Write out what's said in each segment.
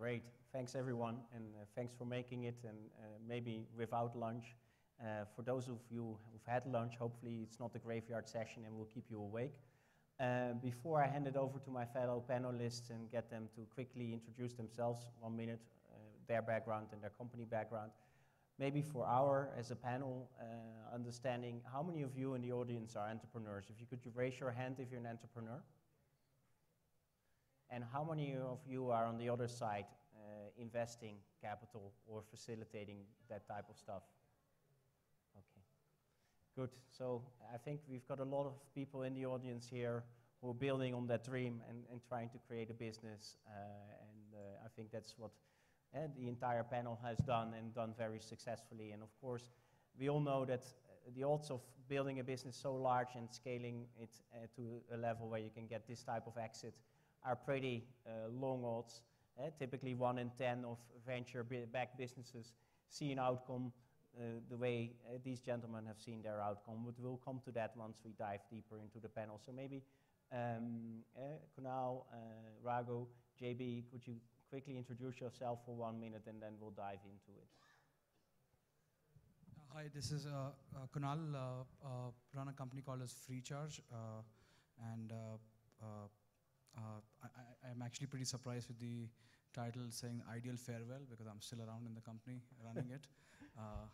Great. Thanks, everyone, and uh, thanks for making it, and uh, maybe without lunch. Uh, for those of you who've had lunch, hopefully it's not a graveyard session and will keep you awake. Uh, before I hand it over to my fellow panelists and get them to quickly introduce themselves, one minute, uh, their background and their company background, maybe for our, as a panel, uh, understanding how many of you in the audience are entrepreneurs? If you could you raise your hand if you're an entrepreneur. And how many of you are on the other side investing capital or facilitating that type of stuff. Okay, good. So I think we've got a lot of people in the audience here who are building on that dream and, and trying to create a business. Uh, and uh, I think that's what eh, the entire panel has done and done very successfully. And of course, we all know that uh, the odds of building a business so large and scaling it uh, to a level where you can get this type of exit are pretty uh, long odds. Uh, typically, one in 10 of venture backed businesses see an outcome uh, the way uh, these gentlemen have seen their outcome, but we'll come to that once we dive deeper into the panel. So maybe um, Kunal, Rago, JB, could you quickly introduce yourself for one minute and then we'll dive into it. Uh, hi, this is uh, uh, Kunal. run a company called as FreeCharge, and uh, I, am actually pretty surprised with the title saying Ideal Farewell because I'm still around in the company running it. Uh,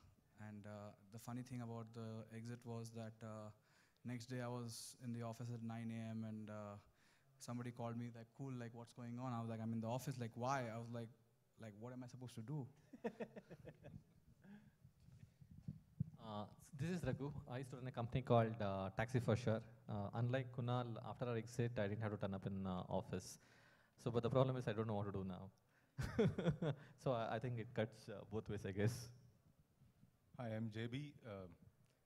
and uh, the funny thing about the exit was that uh, next day I was in the office at 9 a.m. and uh, somebody called me like, cool, like what's going on? I was like, I'm in the office, like why? I was like, like what am I supposed to do? This is Raghu. I used to run a company called uh, Taxi for Sure. Uh, unlike Kunal, after our exit, I didn't have to turn up in uh, office. So, but the problem is I don't know what to do now. so I, I, think it cuts uh, both ways, I guess. Hi, I'm JB, um,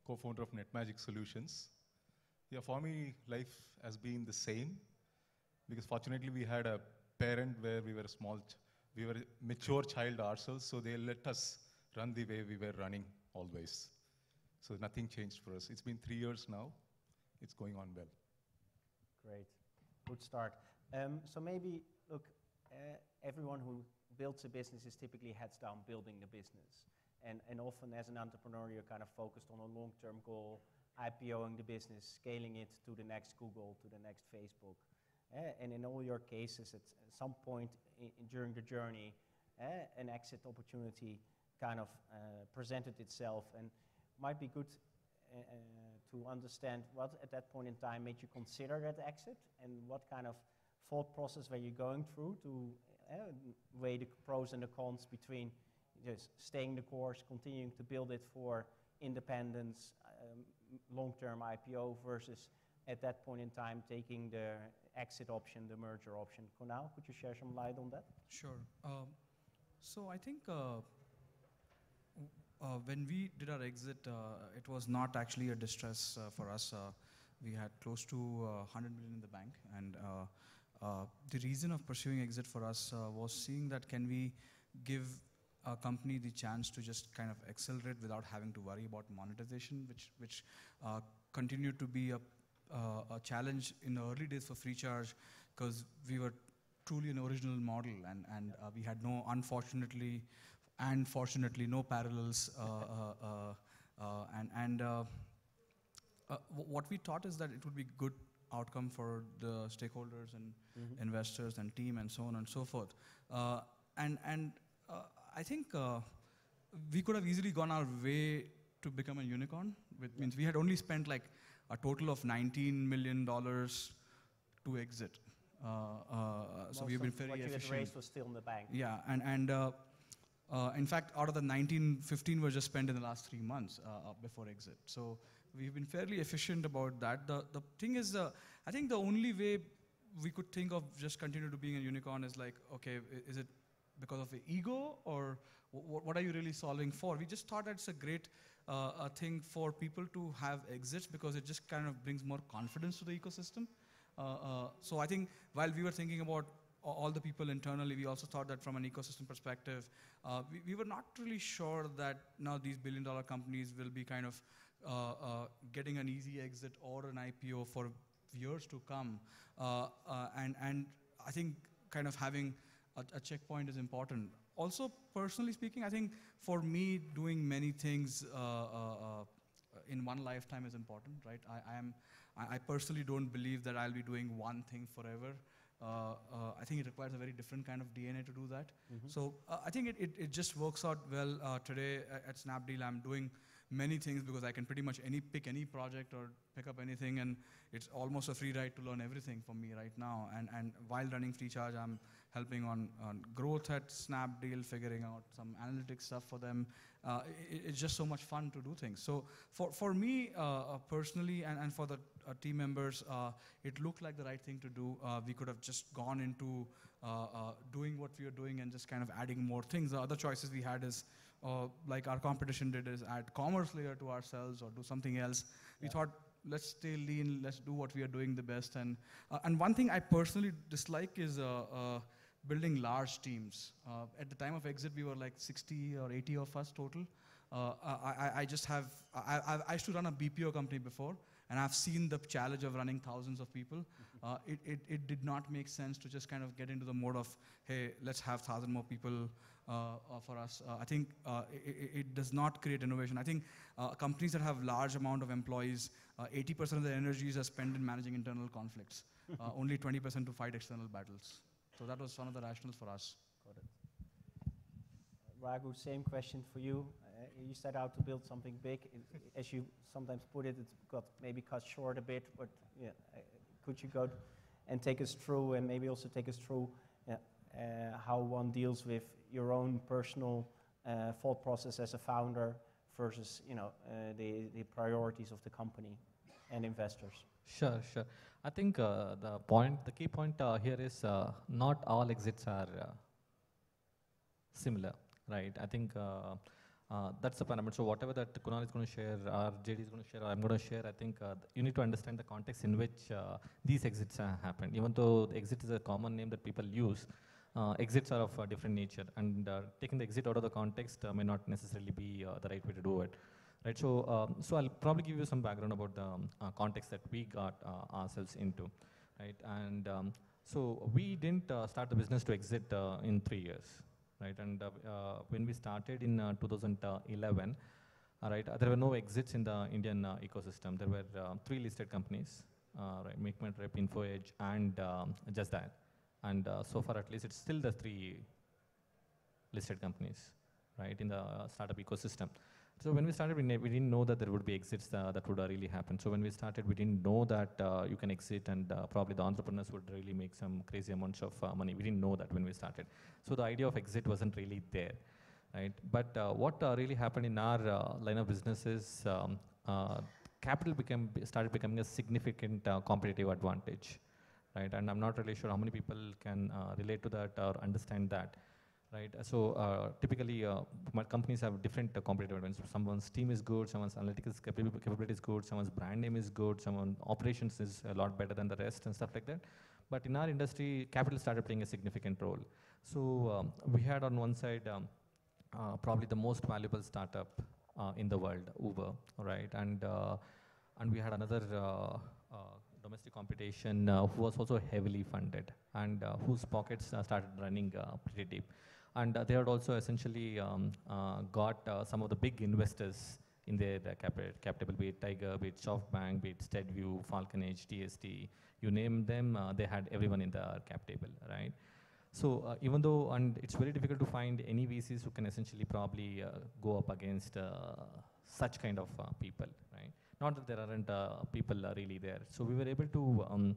co-founder of NetMagic Solutions. Yeah, for me, life has been the same because fortunately we had a parent where we were a small, we were mature child ourselves, so they let us run the way we were running always. So nothing changed for us. It's been three years now. It's going on well. Great. Good start. Um, so maybe, look, uh, everyone who builds a business is typically heads down building the business. And, and often as an entrepreneur, you're kind of focused on a long-term goal, IPOing the business, scaling it to the next Google, to the next Facebook. Uh, and in all your cases, at some point in, during the journey, uh, an exit opportunity kind of uh, presented itself. And might be good uh, uh, to understand what at that point in time made you consider that exit and what kind of thought process were you going through to uh, weigh the pros and the cons between just staying the course, continuing to build it for independence, um, long-term IPO versus at that point in time taking the exit option, the merger option. Kunal, could you share some light on that? Sure. Um, so I think uh, uh, when we did our exit, uh, it was not actually a distress uh, for us. we had close to 100 million in the bank, and the reason of pursuing exit for us was seeing that can we give a company the chance to just kind of accelerate without having to worry about monetization, which which uh, continued to be a, uh, a challenge in the early days for free charge because we were truly an original model and and uh, we had no unfortunately and fortunately no parallels uh, uh, uh, and, and what we thought is that it would be good outcome for the stakeholders and mm -hmm. investors and team and so on and so forth. Uh, and and uh, I think uh, we could have easily gone our way to become a unicorn. Which yeah. means we had only spent like a total of 19 million dollars to exit. so we've been very what efficient. What you had raised was still in the bank. Yeah, and and. Uh, in fact, out of the 19, 15 were just spent in the last three months uh, uh, before exit. So we've been fairly efficient about that. The, the thing is, uh, I think the only way we could think of just continue to being a unicorn is like, okay, is it because of the ego or what are you really solving for? We just thought that's a great uh, thing for people to have exits because it just kind of brings more confidence to the ecosystem. Uh, uh, so I think while we were thinking about all the people internally, we also thought that from an ecosystem perspective, uh, we, we, were not really sure that now these billion dollar companies will be kind of uh, uh, getting an easy exit or an IPO for years to come. Uh, uh, and, and I think kind of having a, a, checkpoint is important. Also, personally speaking, I think for me, doing many things uh, in one lifetime is important, right? I, I am, I personally don't believe that I'll be doing one thing forever. Uh, uh, I think it requires a very different kind of DNA to do that. Mm -hmm. So uh, I think it, it, it, just works out well today at Snapdeal. I'm doing many things because I can pretty much any pick any project or pick up anything, and it's almost a free ride to learn everything for me right now. And and while running free charge, I'm helping on, on growth at Snapdeal, figuring out some analytics stuff for them. Uh, it, it's just so much fun to do things. So for for me uh, uh personally, and and for the uh, team members, uh, it looked like the right thing to do. Uh, we could have just gone into doing what we are doing and just kind of adding more things. The other choices we had is uh, like our competition did is add commerce layer to ourselves or do something else. Yeah. We thought, let's stay lean, let's do what we are doing the best. And, uh, and one thing I personally dislike is uh, uh building large teams. Uh, at the time of exit, we were like 60 or 80 of us total. Uh, I, I just have, I, I, I used to run a BPO company before, and I've seen the challenge of running thousands of people. Mm -hmm uh, it, it, it, did not make sense to just kind of get into the mode of, hey, let's have 1,000 more people uh, uh for us. Uh, I think uh, it, it, does not create innovation. I think companies that have large amount of employees, 80% of their energies are spent in managing internal conflicts, only 20% to fight external battles. So that was one of the rationals for us. Got it. Raghu, same question for you. Uh, you set out to build something big. It, as you sometimes put it, it got maybe cut short a bit, but yeah, could you go and take us through and maybe also take us through uh, uh, how one deals with your own personal uh, thought process as a founder versus you know uh, the, the priorities of the company and investors sure sure i think uh, the point the key point here is not all exits are similar right i think uh, that's the parameter. So whatever that Kunal is going to share, or JD is going to share, I'm going to share, I think uh, you need to understand the context in which uh, these exits happen. Even though the exit is a common name that people use, uh, exits are of a different nature. And uh, taking the exit out of the context uh, may not necessarily be the right way to do it. Right, so, um, so I'll probably give you some background about the um, context that we got ourselves into. Right, and um, so we didn't start the business to exit in three years right? And uh, when we started in uh, 2011, uh, right, there were no exits in the Indian ecosystem. There were three listed companies, right, MakeMyTrip, InfoEdge, and um, Just that. And so far, at least, it's still the three listed companies right, in the startup ecosystem. So when we started, we, we didn't know that there would be exits uh, that would really happen. So when we started, we didn't know that uh, you can exit and uh, probably the entrepreneurs would really make some crazy amounts of uh, money. We didn't know that when we started. So the idea of exit wasn't really there, right? But uh, what uh, really happened in our line of businesses, um, capital became started becoming a significant competitive advantage, right? And I'm not really sure how many people can relate to that or understand that right? So uh, typically, uh, companies have different uh, competitive advantages. Someone's team is good, someone's analytical capability is good, someone's brand name is good, someone's operations is a lot better than the rest and stuff like that. But in our industry, capital started playing a significant role. So um, we had on one side um, uh, probably the most valuable startup uh, in the world, Uber, right? And uh, and we had another domestic competition uh, who was also heavily funded and uh, whose pockets uh, started running pretty deep and uh, they had also essentially um, uh, got uh, some of the big investors in their, cap table. capital, be it Tiger, be it SoftBank, be it Steadview, Falcon Edge, DST, you name them, they had everyone in their cap table, right? So uh, even though, and it's very difficult to find any VCs who can essentially probably uh, go up against uh, such kind of people, right? Not that there aren't people really there. So we were able to um,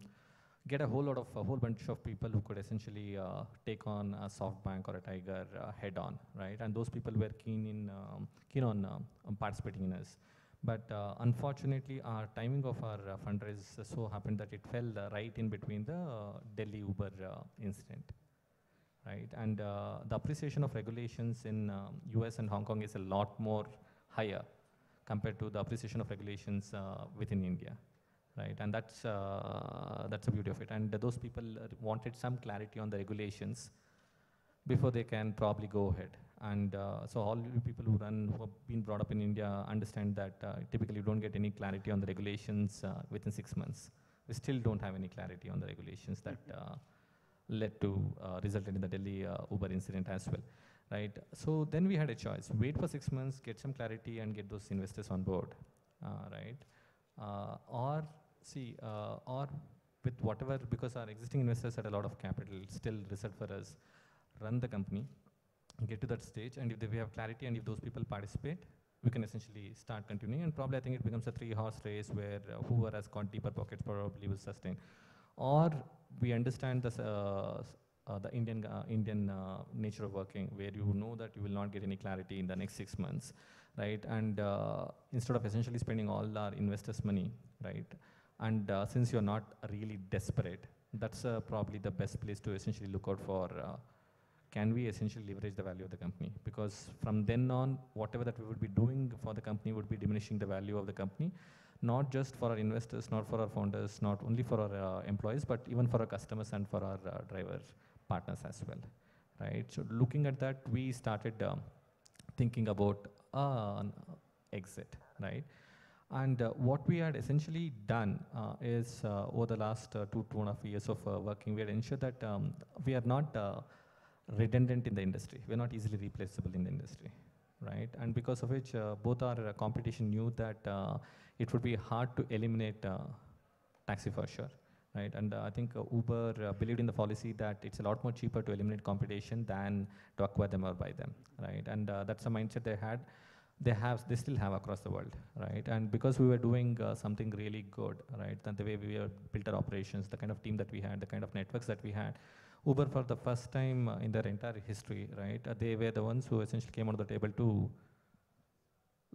get a whole lot of a whole bunch of people who could essentially uh, take on a SoftBank or a Tiger uh, head on, right? And those people were keen in um, keen on um, um participating in us. But uh, unfortunately, our timing of our uh, fundraise so happened that it fell uh, right in between the uh, Delhi Uber uh, incident, right? And the appreciation of regulations in U.S. Um, and Hong Kong is a lot more higher compared to the appreciation of regulations within India right? And that's, uh, that's the beauty of it. And those people wanted some clarity on the regulations before they can probably go ahead. And uh, so all people who run, who have been brought up in India understand that uh, typically you don't get any clarity on the regulations uh, within six months. We still don't have any clarity on the regulations that uh, led to, uh, resulted in the Delhi Uber incident as well, right? So then we had a choice, wait for six months, get some clarity and get those investors on board, right? or see, uh, or with whatever, because our existing investors had a lot of capital, still reserved for us, run the company, get to that stage, and if they, we have clarity and if those people participate, we can essentially start continuing. And probably I think it becomes a three-horse race where uh, whoever has got deeper pockets probably will sustain. Or we understand this, uh, uh, the Indian, uh, Indian uh, nature of working, where you know that you will not get any clarity in the next six months, right? And uh, instead of essentially spending all our investors' money, right? And uh, since you're not really desperate, that's uh, probably the best place to essentially look out for uh, can we essentially leverage the value of the company? Because from then on, whatever that we would be doing for the company would be diminishing the value of the company, not just for our investors, not for our founders, not only for our uh, employees, but even for our customers and for our uh, driver partners as well, right? So looking at that, we started um, thinking about uh, exit, right? And uh, what we had essentially done uh, is uh, over the last two, two and a half years of working, we had ensured that um, we are not redundant in the industry. We're not easily replaceable in the industry, right? And because of which, uh, both our uh, competition knew that uh, it would be hard to eliminate taxi for sure, right? And I think Uber believed in the policy that it's a lot more cheaper to eliminate competition than to acquire them or buy them, right? And that's the mindset they had they have they still have across the world right and because we were doing uh, something really good right the way we were built our operations the kind of team that we had the kind of networks that we had uber for the first time uh, in their entire history right uh, they were the ones who essentially came on the table to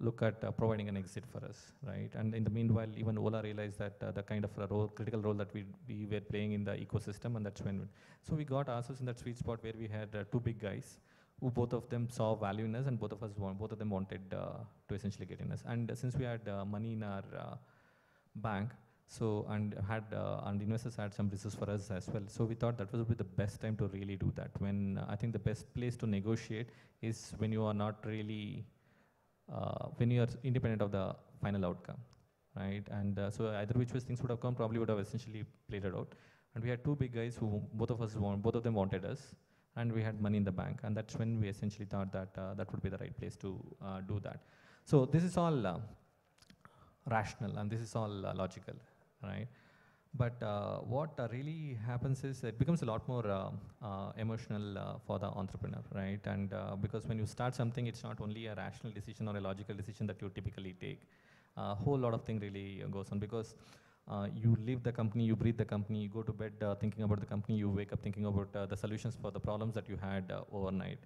look at uh, providing an exit for us right and in the meanwhile even ola realized that uh, the kind of role, critical role that we, we were playing in the ecosystem and that's when so we got ourselves in that sweet spot where we had uh, two big guys who both of them saw value in us and both of us want, both of them wanted uh, to essentially get in us. And uh, since we had uh, money in our uh, bank, so and had uh, and investors had some resources for us as well. So we thought that was be the best time to really do that. When uh, I think the best place to negotiate is when you are not really when you are independent of the final outcome, right? And so either which ways things would have come probably would have essentially played it out. And we had two big guys who both of us want, both of them wanted us and we had money in the bank. And that's when we essentially thought that uh, that would be the right place to uh, do that. So this is all uh, rational and this is all uh, logical, right? But uh, what uh, really happens is it becomes a lot more emotional for the entrepreneur, right? And because when you start something, it's not only a rational decision or a logical decision that you typically take. A whole lot of thing really goes on because uh, you leave the company, you breathe the company, you go to bed uh, thinking about the company, you wake up thinking about uh, the solutions for the problems that you had uh, overnight,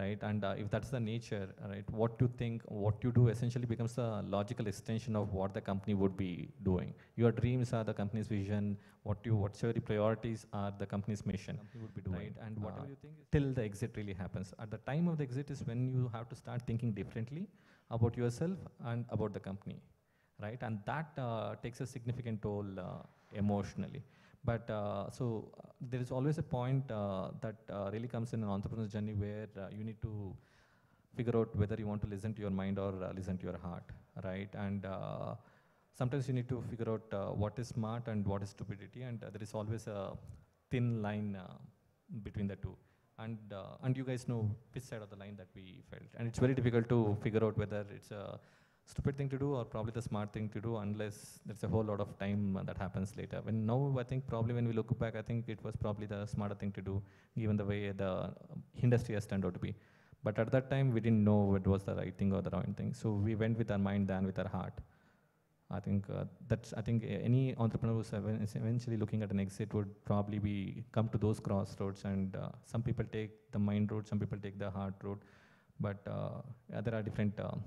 right? And uh, if that's the nature, right, what you think, what you do essentially becomes a logical extension of what the company would be doing. Your dreams are the company's vision, what you, whatever priorities are the company's mission, company would be doing. right? And uh-huh. whatever you think, till the exit really happens. At the time of the exit is when you have to start thinking differently about yourself and about the company right? And that uh, takes a significant toll uh, emotionally. But uh, so uh, there is always a point uh, that uh, really comes in an entrepreneur's journey where you need to figure out whether you want to listen to your mind or listen to your heart, right? And sometimes you need to figure out what is smart and what is stupidity, and there is always a thin line between the two. And, and you guys know which side of the line that we felt. And it's very difficult to figure out whether it's a stupid thing to do or probably the smart thing to do unless there's a whole lot of time that happens later. When now I think probably when we look back, I think it was probably the smarter thing to do given the way the industry has turned out to be. But at that time, we didn't know what was the right thing or the wrong thing. So we went with our mind than with our heart. I think uh, that's, I think uh, any entrepreneur who's eventually looking at an exit would probably be come to those crossroads and uh, some people take the mind road, some people take the heart road, but uh, there are different um,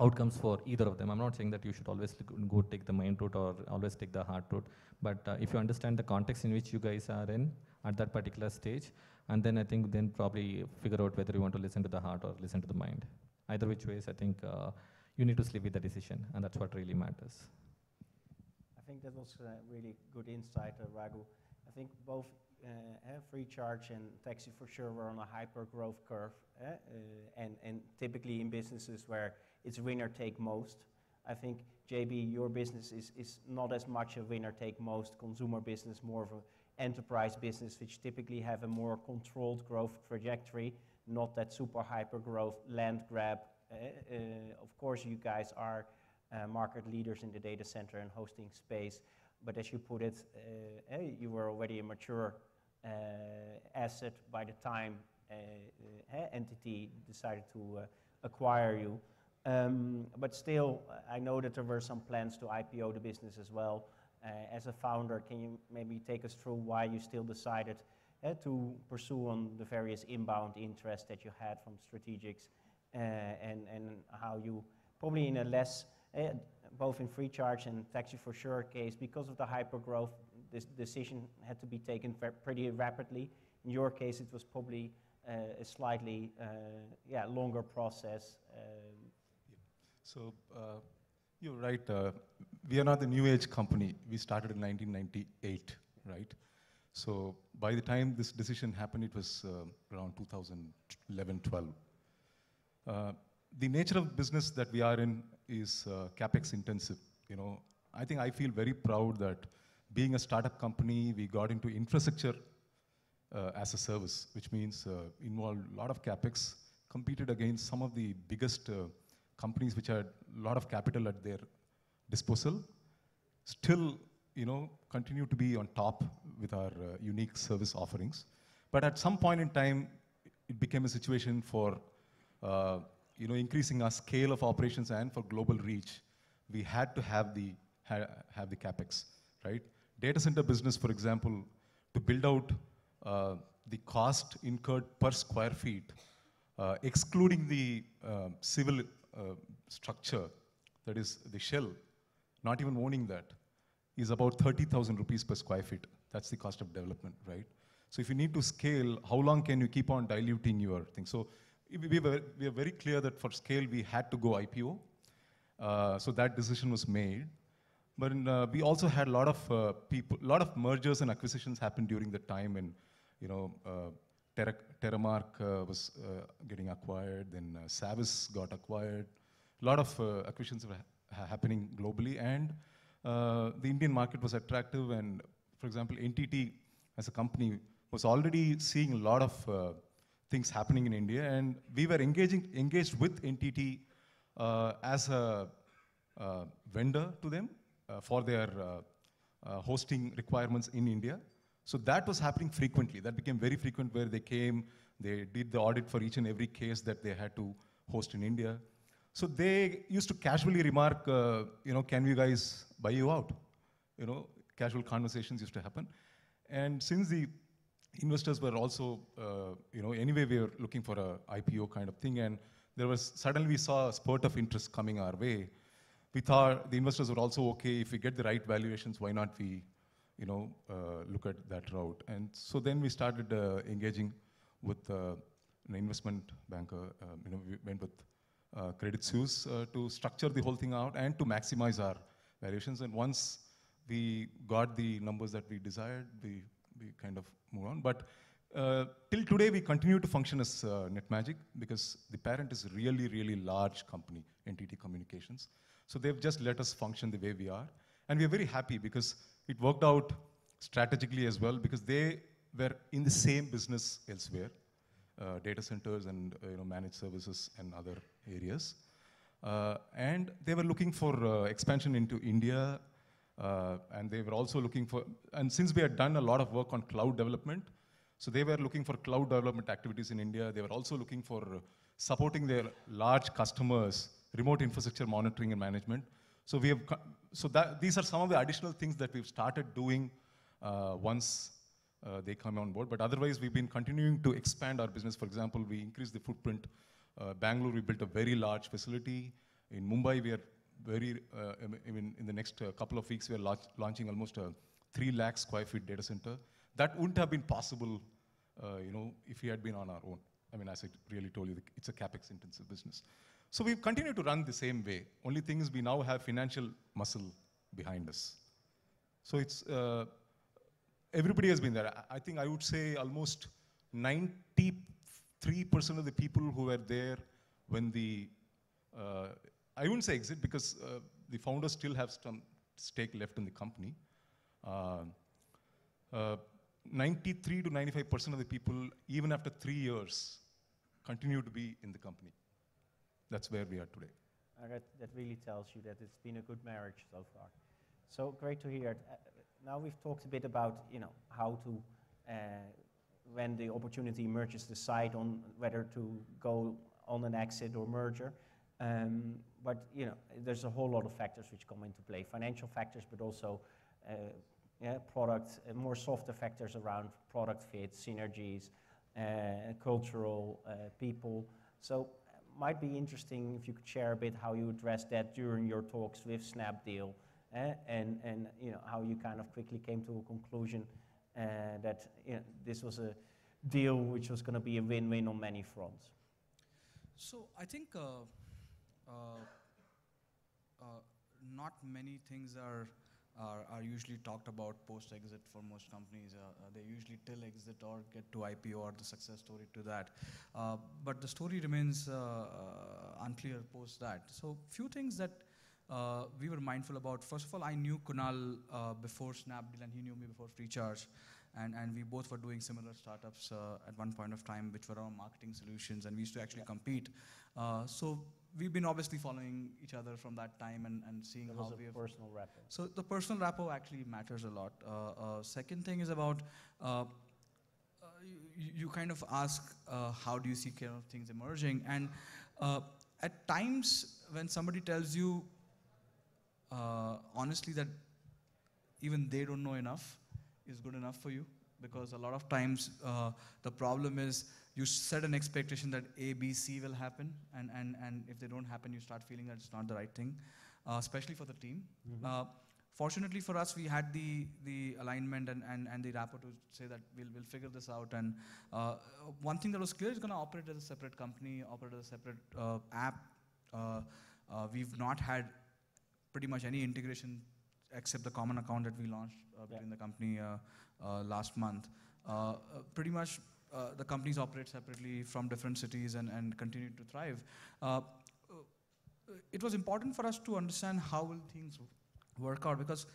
outcomes for either of them. I'm not saying that you should always go take the mind route or always take the heart route, but uh, if you understand the context in which you guys are in at that particular stage, and then I think then probably figure out whether you want to listen to the heart or listen to the mind. Either which ways, I think uh, you need to sleep with the decision, and that's what really matters. I think that was a uh, really good insight, uh, Raghu. I think both uh, eh, free charge and taxi for sure were on a hyper growth curve, eh, uh, and and typically in businesses where it's winner take most. I think, JB, your business is, is not as much a winner take most consumer business, more of an enterprise business, which typically have a more controlled growth trajectory, not that super hyper growth land grab. Uh, uh, of course, you guys are uh, market leaders in the data center and hosting space, but as you put it, uh, you were already a mature uh, asset by the time uh, entity decided to acquire you. Um, but still, I know that there were some plans to IPO the business as well. Uh, as a founder, can you maybe take us through why you still decided to pursue on the various inbound interests that you had from strategics, uh, and how you probably in a less uh, both in free charge and Taxi for Sure case, because of the hyper growth, this decision had to be taken pretty rapidly. In your case, it was probably a slightly longer process. Um, so uh, you're right. Uh, we are not a new age company. We started in 1998, right? So by the time this decision happened, it was uh, around 2011, 12. Uh, the nature of business that we are in is uh, capex intensive. You know, I think I feel very proud that being a startup company, we got into infrastructure uh, as a service, which means involved a lot of capex, competed against some of the biggest companies which had a lot of capital at their disposal still you know, continue to be on top with our uh, unique service offerings. But at some point in time, it became a situation for, uh, you know, increasing our scale of operations and for global reach. We had to have the, ha have the capex, right? Data center business, for example, to build out uh, the cost incurred per square feet, uh, excluding the uh, civil uh, structure, that is the shell, not even owning that, is about 30,000 rupees per square feet. That's the cost of development, right? So if you need to scale, how long can you keep on diluting your thing? So we were, we very clear that for scale, we had to go IPO. Uh, so that decision was made. But in, uh, we also had a lot of uh, people, lot of mergers and acquisitions happened during the time, and you know, uh, Terra uh, was uh, getting acquired, then uh, Savvis got acquired. A lot of acquisitions were ha happening globally, and the Indian market was attractive. And for example, NTT as a company was already seeing a lot of things happening in India, and we were engaging engaged with NTT uh, as a uh, vendor to them uh, for their hosting requirements in India, so that was happening frequently. That became very frequent where they came, they did the audit for each and every case that they had to host in India. So they used to casually remark, uh, you know, can we guys buy you out? You know, casual conversations used to happen. And since the investors were also, uh, you know, anyway, we were looking for a IPO kind of thing, and there was suddenly we saw a spurt of interest coming our way. We thought the investors were also okay if we get the right valuations, why not we you know, uh, look at that route. And so then we started uh, engaging with uh, an investment banker. you know, we went with uh, Credit Suisse to structure the whole thing out and to maximize our variations. And once we got the numbers that we desired, we, we kind of move on. But uh, till today, we continue to function as uh, NetMagic because the parent is really, really large company, NTT Communications. So they've just let us function the way we are. And we're very happy because it worked out strategically as well because they were in the same business elsewhere, uh, data centers and uh, you know, managed services and other areas. Uh, and they were looking for uh, expansion into India, uh, and they were also looking for, and since we had done a lot of work on cloud development, so they were looking for cloud development activities in India. They were also looking for supporting their large customers, remote infrastructure monitoring and management. So we have so that, these are some of the additional things that we've started doing uh, once uh, they come on board. But otherwise, we've been continuing to expand our business. For example, we increased the footprint. Uh, Bangalore, we built a very large facility. In Mumbai, we are very, uh, I mean, in the next uh, couple of weeks, we are launch launching almost a 3 lakh square feet data center. That wouldn't have been possible, uh, you know, if we had been on our own. I mean, as I really told you, it's a capex intensive business. So we've continued to run the same way. Only thing is we now have financial muscle behind us. So it's, uh, everybody has been there. I think I would say almost 93% of the people who were there when the, uh, I wouldn't say exit because uh, the founders still have some stake left in the company. Uh, uh, 93 to 95% of the people, even after three years, continue to be in the company that's where we are today. Uh, that, that really tells you that it's been a good marriage so far. So great to hear. Uh, now we've talked a bit about you know how to uh, when the opportunity emerges decide on whether to go on an exit or merger. Um, but you know there's a whole lot of factors which come into play, financial factors, but also uh, yeah, product, uh, more softer factors around product fit, synergies, uh, cultural uh, people. So might be interesting if you could share a bit how you addressed that during your talks with Snapdeal eh? and, and you know, how you kind of quickly came to a conclusion uh, that you know, this was a deal which was going to be a win win on many fronts. So I think uh, uh, uh not many things are are, are usually talked about post-exit for most companies. Uh, uh they usually till exit or get to IPO or the success story to that. Uh, but the story remains uh, uh unclear post that. So few things that uh, we were mindful about. First of all, I knew Kunal before Snapdeal and he knew me before FreeCharge. And, and we both were doing similar startups at one point of time, which were our marketing solutions, and we used to actually compete. so we've been obviously following each other from that time and, and seeing how we have personal rapport. So the personal rapport actually matters a lot. Uh, uh, second thing is about uh, uh you, you, kind of ask uh, how do you see kind of things emerging, and uh, at times when somebody tells you honestly that even they don't know enough is good enough for you because a lot of times uh, the problem is you set an expectation that A, B, C will happen, and, and, and if they don't happen, you start feeling that it's not the right thing, uh, especially for the team. Mm -hmm. fortunately for us, we had the, the alignment and, and, and the rapport to say that we'll, we'll figure this out. And uh, one thing that was clear is going to operate as a separate company, operate as a separate uh, app. we've not had pretty much any integration except the common account that we launched uh, between yeah. the company uh, uh, last month. Uh, uh, pretty much the companies operate separately from different cities and, and continue to thrive. it was important for us to understand how will things work out because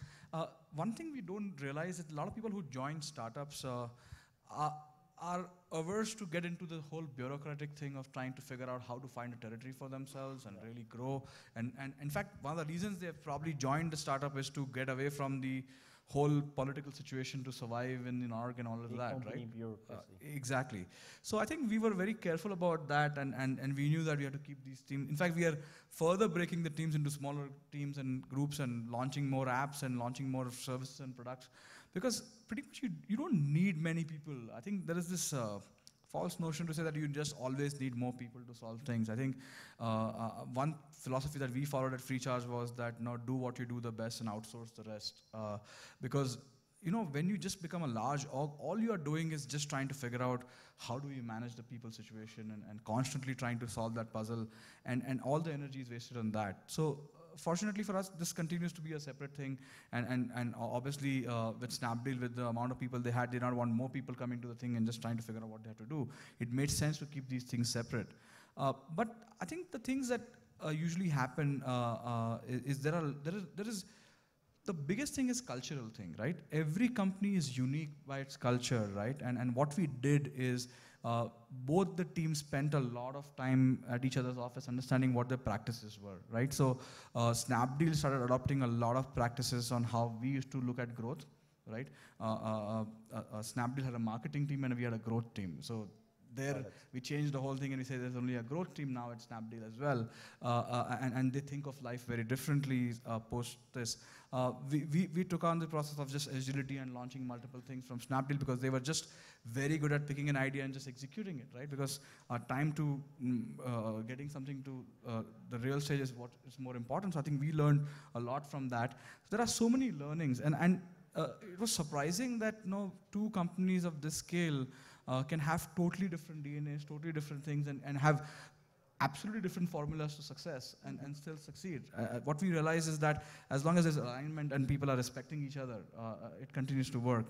one thing we don't realize is a lot of people who join startups are, are averse to get into the whole bureaucratic thing of trying to figure out how to find a territory for themselves and really grow. And, and in fact, one of the reasons they've probably joined the startup is to get away from the whole political situation to survive in, in org and all of that, right? Uh, exactly. So I think we were very careful about that, and, and, and we knew that we had to keep these teams. In fact, we are further breaking the teams into smaller teams and groups and launching more apps and launching more services and products because pretty much you, you don't need many people. I think there is this. Uh, false notion to say that you just always need more people to solve things. I think uh, uh, one philosophy that we followed at Freecharge was that not do what you do the best and outsource the rest. Uh, because you know, when you just become a large org, all you are doing is just trying to figure out how do we manage the people situation and, and constantly trying to solve that puzzle. And, and all the energy is wasted on that. So fortunately for us, this continues to be a separate thing. And, and, and obviously, uh, with Snapdeal, with the amount of people they had, they did not want more people coming to the thing and just trying to figure out what they had to do. It made sense to keep these things separate. Uh, but I think the things that uh, usually happen uh, uh, is, is, there are there is there is the biggest thing is cultural thing, right? Every company is unique by its culture, right? And and what we did is uh, both the teams spent a lot of time at each other's office understanding what their practices were, right? So uh, Snapdeal started adopting a lot of practices on how we used to look at growth, right? Uh, uh, uh Snapdeal had a marketing team and we had a growth team. So there, we changed the whole thing and we say there's only a growth team now at Snapdeal as well. Uh, uh, and, and they think of life very differently uh, post this. Uh, we, we, we took on the process of just agility and launching multiple things from Snapdeal because they were just very good at picking an idea and just executing it, right? Because our time to mm, uh, getting something to uh, the real stage is what is more important. So I think we learned a lot from that. So there are so many learnings. And, and it was surprising that you no know, two companies of this scale uh, can have totally different DNAs, totally different things, and, and have absolutely different formulas to success and, and still succeed. Uh, uh, what we realize is that as long as there's alignment and people are respecting each other, uh, uh it continues to work.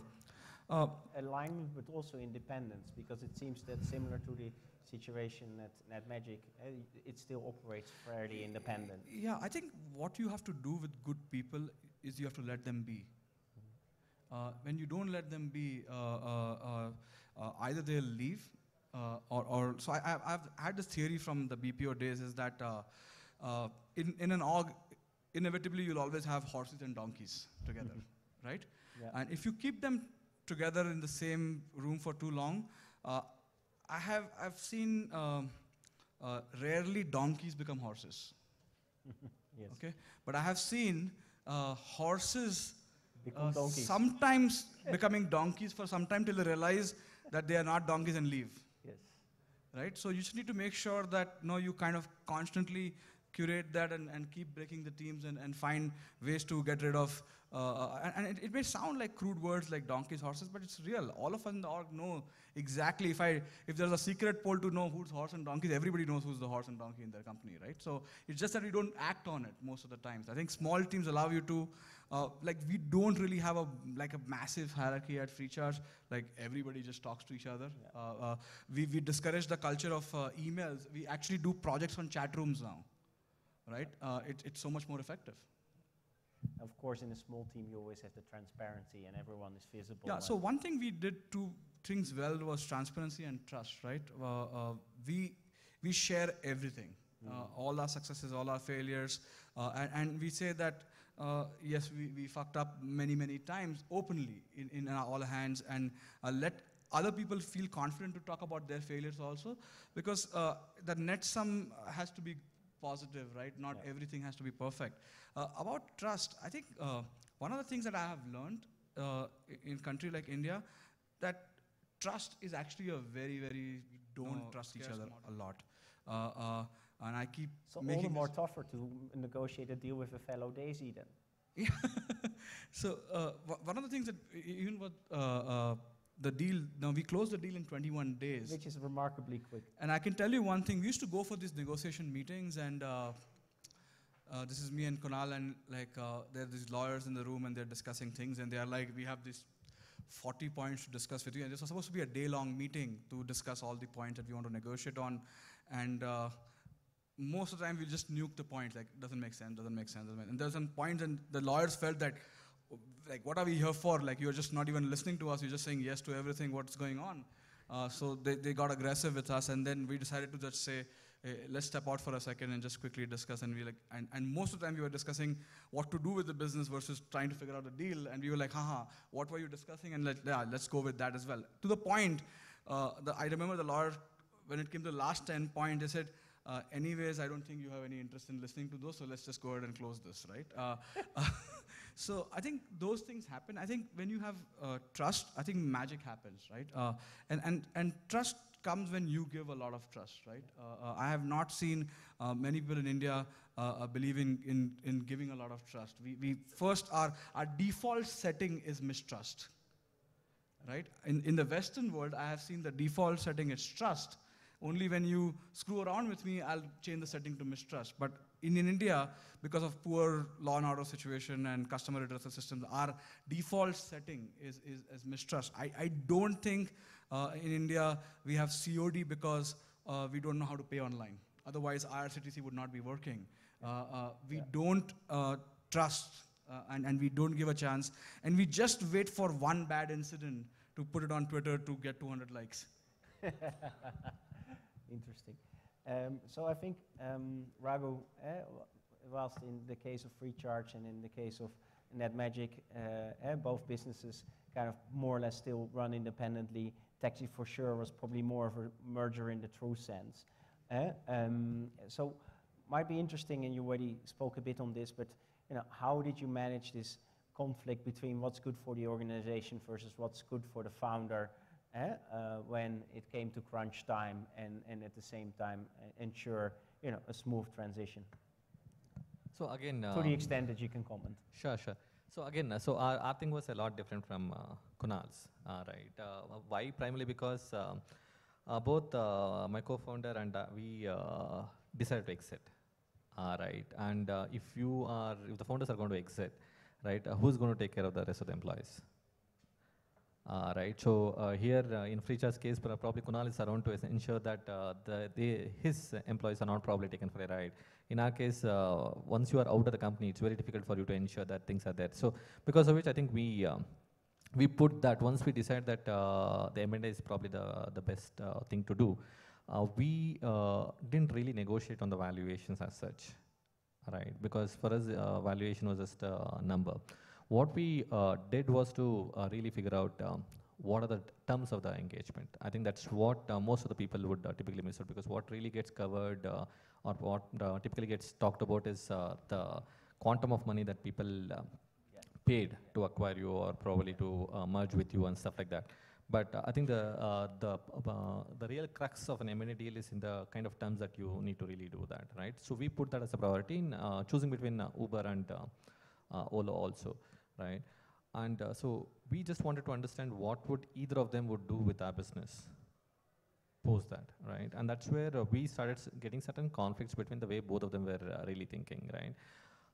Uh, alignment, but also independence, because it seems that similar to the situation at NetMagic, eh, it still operates fairly independent. Yeah, I think what you have to do with good people is you have to let them be. Uh, when you don't let them be, uh, uh, either they'll leave or, or, so I, have had this theory from the BPO days is that in, in an org, inevitably you'll always have horses and donkeys together, right? Yeah. And if you keep them together in the same room for too long, uh, I have I've seen um, uh, rarely donkeys become horses. yes. Okay, but I have seen uh, horses Become uh, donkeys. Sometimes becoming donkeys for some time till they realize that they are not donkeys and leave. Yes. Right? So you just need to make sure that you no, know, you kind of constantly curate that and, and keep breaking the teams and, and find ways to get rid of. Uh, uh, and, and it, it, may sound like crude words like donkeys, horses, but it's real. All of us in the org know exactly if I if there's a secret poll to know who's horse and donkeys, everybody knows who's the horse and donkey in their company, right? So it's just that we don't act on it most of the times. I think small teams allow you to. Uh, like we don't really have a like a massive hierarchy at free charge like everybody just talks to each other yeah. uh, uh we, we discourage the culture of uh, emails we actually do projects on chat rooms now right? Uh, it, it's so much more effective. Of course, in a small team, you always have the transparency and everyone is visible. Yeah, so one thing we did two things well was transparency and trust, right? Uh, uh, we, we share everything. Mm-hmm. Uh, all our successes, all our failures, uh, and, and, we say that uh, yes, we, we fucked up many, many times openly in, in all hands, and let other people feel confident to talk about their failures also because uh, the net sum has to be positive, right? Not yeah. everything has to be perfect. Uh, about trust, I think uh, one of the things that I have learned uh, in a country like India, that trust is actually a very, very don't no, trust each other model. a lot. Uh, uh, and I keep so making all the more tougher to negotiate a deal with a fellow Daisy then. Yeah. so uh, one of the things that even what the deal, now we closed the deal in 21 days. Which is remarkably quick. And I can tell you one thing, we used to go for these negotiation meetings and uh, uh, this is me and Kunal and like uh, there are these lawyers in the room and they're discussing things and they are like, we have these 40 points to discuss with you. And this was supposed to be a day long meeting to discuss all the points that we want to negotiate on. And uh, most of the time we just nuke the point, like doesn't make sense, doesn't make sense, doesn't make sense. And there's some points and the lawyers felt that like, what are we here for? Like, you're just not even listening to us. You're just saying yes to everything, what's going on? Uh, so they, they got aggressive with us. And then we decided to just say, hey, let's step out for a second and just quickly discuss. And we like, and, and most of the time we were discussing what to do with the business versus trying to figure out a deal. And we were like, haha, what were you discussing? And let, yeah, let's go with that as well. To the point, uh, the, I remember the lawyer, when it came to the last 10 point, they said, uh, anyways, I don't think you have any interest in listening to those, so let's just go ahead and close this, right? Uh, uh, so I think those things happen. I think when you have uh, trust, I think magic happens, right? Uh, and, and, and trust comes when you give a lot of trust, right? Uh, uh I have not seen uh, many people in India uh, believe in, in, in giving a lot of trust. We, we first our our default setting is mistrust, right? In, in the Western world, I have seen the default setting is trust. Only when you screw around with me, I'll change the setting to mistrust. But in, in India, because of poor law and order situation and customer redressal systems, our default setting is, is, is mistrust. I, I don't think uh, in India we have COD because uh, we don't know how to pay online. Otherwise, IRCTC would not be working. Uh, uh we yeah. don't uh, trust uh, and, and we don't give a chance. And we just wait for one bad incident to put it on Twitter to get 200 likes. Interesting. Um, so I think um, Rago, eh, whilst in the case of free charge and in the case of NetMagic, uh, eh, both businesses kind of more or less still run independently. Taxi for sure was probably more of a merger in the true sense. Eh? Um, so might be interesting, and you already spoke a bit on this, but you know, how did you manage this conflict between what's good for the organization versus what's good for the founder Eh, uh, when it came to crunch time and, and at the same time uh, ensure you know, a smooth transition. So again, to the um, extent that you can comment. Sure, sure. So again, uh, so our, our thing was a lot different from uh, Kunal's, right? why? Primarily because both my co-founder and we decided to exit. Uh, right? And uh, if you are, if the founders are going to exit, right, uh, who's going to take care of the rest of the employees? Uh, right? So uh, here uh, in Fricha's case, probably Kunal is around to ensure that the, his employees are not probably taken for a ride. In our case, once you are out of the company, it's very difficult for you to ensure that things are there. So because of which I think we, we put that once we decide that uh, the M&A is probably the, the best uh, thing to do, uh, we didn't really negotiate on the valuations as such, right? Because for us, valuation was just a number. What we uh, did was to uh, really figure out um, what are the terms of the engagement. I think that's what uh, most of the people would uh, typically miss out because what really gets covered uh, or what uh, typically gets talked about is the quantum of money that people um, paid to acquire you or probably to merge with you and stuff like that. But uh, I think the uh, the uh, the real crux of an M&A deal is in the kind of terms that you need to really do that, right? So we put that as a priority in choosing between Uber and Ola also right? And uh, so we just wanted to understand what would either of them would do with our business post that, right? And that's where uh, we started getting certain conflicts between the way both of them were uh, really thinking, right?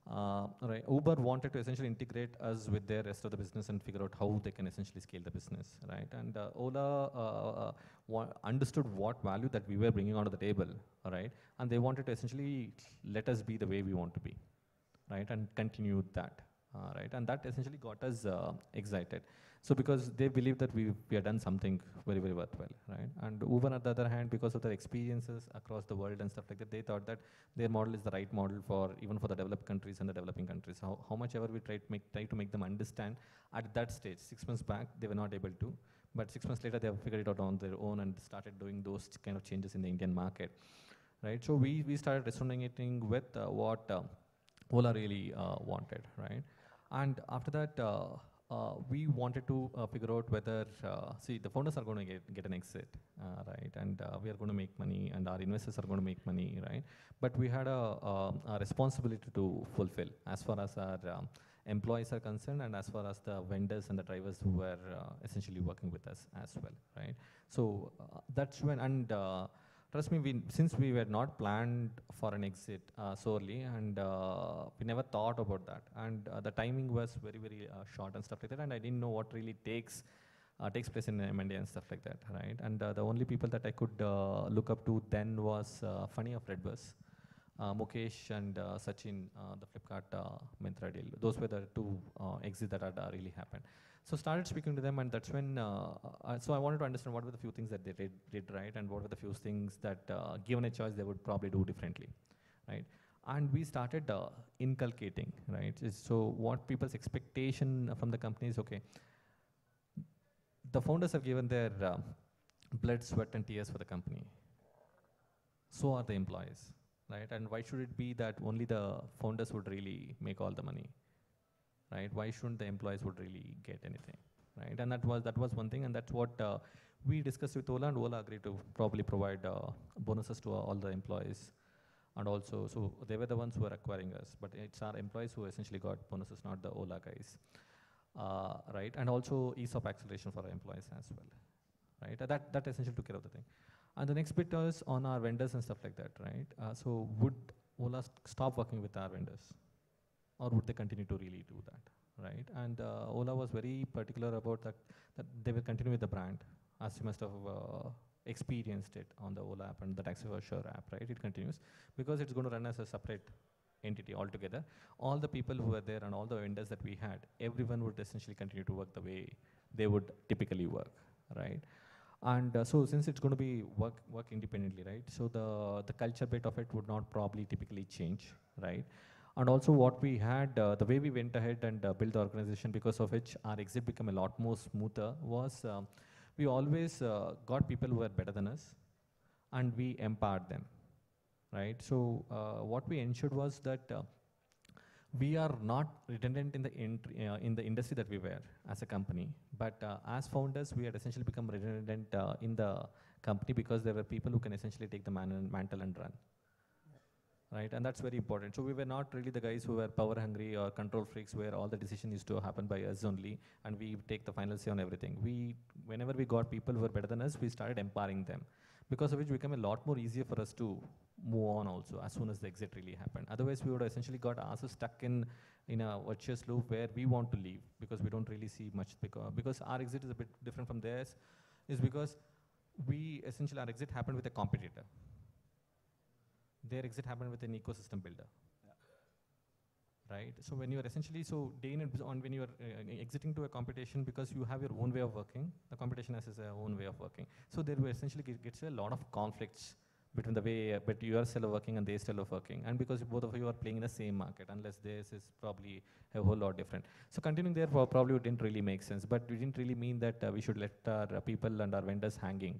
Uh, right? Uber wanted to essentially integrate us with their rest of the business and figure out how they can essentially scale the business, right? And uh, Ola uh, wa understood what value that we were bringing onto the table, right? And they wanted to essentially let us be the way we want to be, right? And continue that, uh, right? And that essentially got us uh, excited. So because they believe that we we have done something very very worthwhile, right? And Uber, on the other hand, because of their experiences across the world and stuff like that, they thought that their model is the right model for even for the developed countries and the developing countries. How how much ever we try to make try to make them understand at that stage, six months back, they were not able to. But six months later, they have figured it out on their own and started doing those kind of changes in the Indian market, right? So we we started resonating with uh, what. Uh, Ola really uh, wanted, right? And after that, uh, uh, we wanted to uh, figure out whether, see, the founders are going to get, get an exit, right? And we are going to make money, and our investors are going to make money, right? But we had a, um, a responsibility to fulfill as far as our um, employees are concerned and as far as the vendors and the drivers who were uh, essentially working with us as well right so uh, that's when and uh, trust me, we, since we were not planned for an exit uh, solely, and uh, we never thought about that. And uh, the timing was very, very uh, short and stuff like that. And I didn't know what really takes uh, takes place in M&A and stuff like that, right? And uh, the only people that I could look up to then was Funny of Redbus, Mukesh and Sachin, the Flipkart Mintra deal. Those were the two exits that had really happened. So started speaking to them, and that's when. Uh, uh, so I wanted to understand what were the few things that they did, did right, and what were the few things that, uh, given a choice, they would probably do differently, right? And we started uh, inculcating, right? So what people's expectation from the company is okay. The founders have given their uh, blood, sweat, and tears for the company. So are the employees, right? And why should it be that only the founders would really make all the money? right? Why shouldn't the employees would really get anything, right? And that was that was one thing, and that's what uh, we discussed with Ola, and Ola agreed to probably provide uh, bonuses to uh, all the employees, and also so they were the ones who were acquiring us, but it's our employees who essentially got bonuses, not the Ola guys, uh, right? And also ease of acceleration for our employees as well, right? Uh, that that essentially took care of the thing. And the next bit is on our vendors and stuff like that, right? Uh, so would Ola stop working with our vendors? or would they continue to really do that, right? And uh, Ola was very particular about that, that they will continue with the brand, as you must have uh, experienced it on the Ola app and the Taxi for Sure app, right? It continues because it's going to run as a separate entity altogether. All the people who were there and all the vendors that we had, everyone would essentially continue to work the way they would typically work, right? And uh, so since it's going to be work work independently, right? So the the culture bit of it would not probably typically change, right? and also what we had, uh, the way we went ahead and uh, built the organization because of which our exit became a lot more smoother was um, we always uh, got people who were better than us and we empowered them, right? So uh, what we ensured was that uh, we are not redundant in the, uh, in the industry that we were as a company, but as founders, we had essentially become redundant in the company because there were people who can essentially take the man mantle and run right? And that's very important. So we were not really the guys who were power hungry or control freaks where all the decision used to happen by us only and we take the final say on everything. We, whenever we got people who were better than us, we started empowering them because of which became a lot more easier for us to move on also as soon as the exit really happened. Otherwise, we would essentially got ourselves stuck in, in a virtuous loop where we want to leave because we don't really see much because, because our exit is a bit different from theirs is because we essentially our exit happened with a competitor their exit happened with an ecosystem builder. Right? So when you are essentially, so day in and on when you are uh, exiting to a competition because you have your own way of working, the competition has its uh, own way of working. So there essentially gets a lot of conflicts between the way uh, but you are still working and they still are working and because both of you are playing in the same market unless this is probably a whole lot different so continuing there probably didn't really make sense but we didn't really mean that uh, we should let our uh, people and our vendors hanging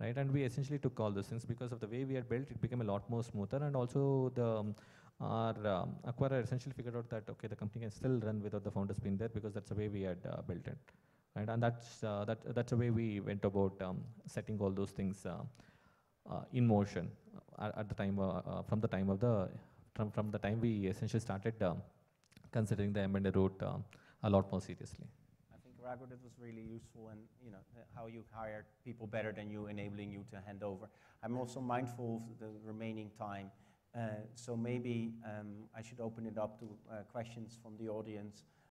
right? And we essentially took all those things because of the way we had built, it became a lot more smoother. And also the um, our um, acquirer essentially figured out that, okay, the company can still run without the founders being there because that's the way we had uh, built it. Right? And that's, uh, that, that's the way we went about um, setting all those things uh, uh, in motion uh, at, at the time, from the time of the, from, from the time we essentially started um, considering the M&A route um, a lot more seriously that was really useful and you know how you hired people better than you, enabling you to hand over. I'm also mindful of the remaining time, uh, so maybe um, I should open it up to uh, questions from the audience